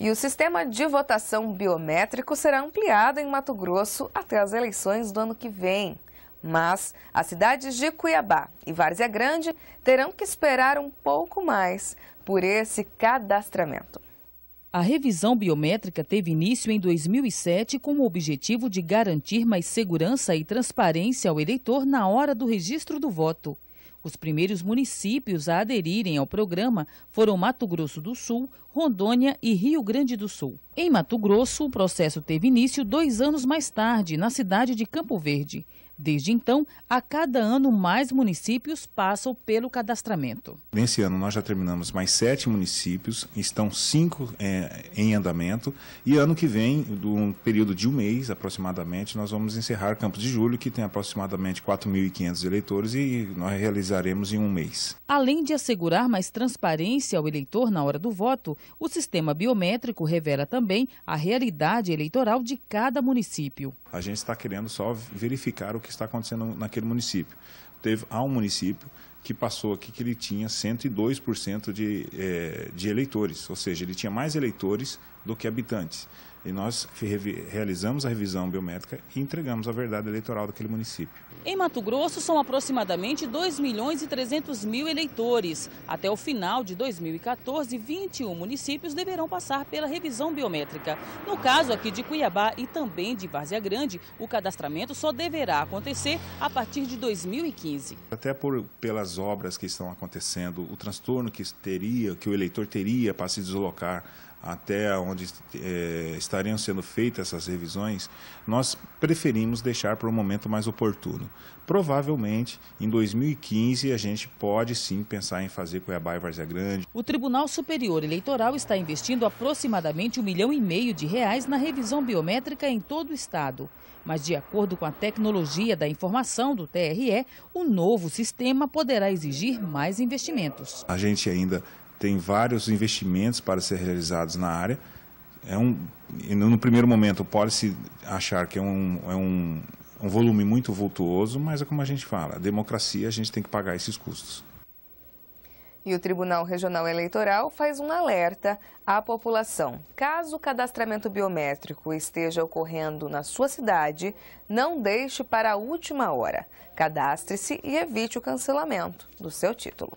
E o sistema de votação biométrico será ampliado em Mato Grosso até as eleições do ano que vem. Mas as cidades de Cuiabá e Várzea Grande terão que esperar um pouco mais por esse cadastramento. A revisão biométrica teve início em 2007 com o objetivo de garantir mais segurança e transparência ao eleitor na hora do registro do voto. Os primeiros municípios a aderirem ao programa foram Mato Grosso do Sul, Rondônia e Rio Grande do Sul. Em Mato Grosso, o processo teve início dois anos mais tarde, na cidade de Campo Verde. Desde então, a cada ano, mais municípios passam pelo cadastramento. Nesse ano, nós já terminamos mais sete municípios, estão cinco é, em andamento, e ano que vem, num período de um mês aproximadamente, nós vamos encerrar Campos de Julho, que tem aproximadamente 4.500 eleitores, e nós realizaremos em um mês. Além de assegurar mais transparência ao eleitor na hora do voto, o sistema biométrico revela também a realidade eleitoral de cada município. A gente está querendo só verificar o que está acontecendo naquele município. Teve, há um município que passou aqui que ele tinha 102% de, é, de eleitores, ou seja, ele tinha mais eleitores do que habitantes. E nós realizamos a revisão biométrica e entregamos a verdade eleitoral daquele município. Em Mato Grosso, são aproximadamente 2 milhões e 300 mil eleitores. Até o final de 2014, 21 municípios deverão passar pela revisão biométrica. No caso aqui de Cuiabá e também de Várzea Grande, o cadastramento só deverá acontecer a partir de 2015. Até por, pelas obras que estão acontecendo, o transtorno que, teria, que o eleitor teria para se deslocar até onde onde é, estariam sendo feitas essas revisões, nós preferimos deixar para o um momento mais oportuno. Provavelmente, em 2015, a gente pode sim pensar em fazer Cuiabá e Várzea Grande. O Tribunal Superior Eleitoral está investindo aproximadamente um milhão e meio de reais na revisão biométrica em todo o estado. Mas, de acordo com a tecnologia da informação do TRE, o novo sistema poderá exigir mais investimentos. A gente ainda tem vários investimentos para ser realizados na área é um, no primeiro momento pode-se achar que é um, é um, um volume muito vultuoso, mas é como a gente fala, a democracia a gente tem que pagar esses custos. E o Tribunal Regional Eleitoral faz um alerta à população. Caso o cadastramento biométrico esteja ocorrendo na sua cidade, não deixe para a última hora. Cadastre-se e evite o cancelamento do seu título.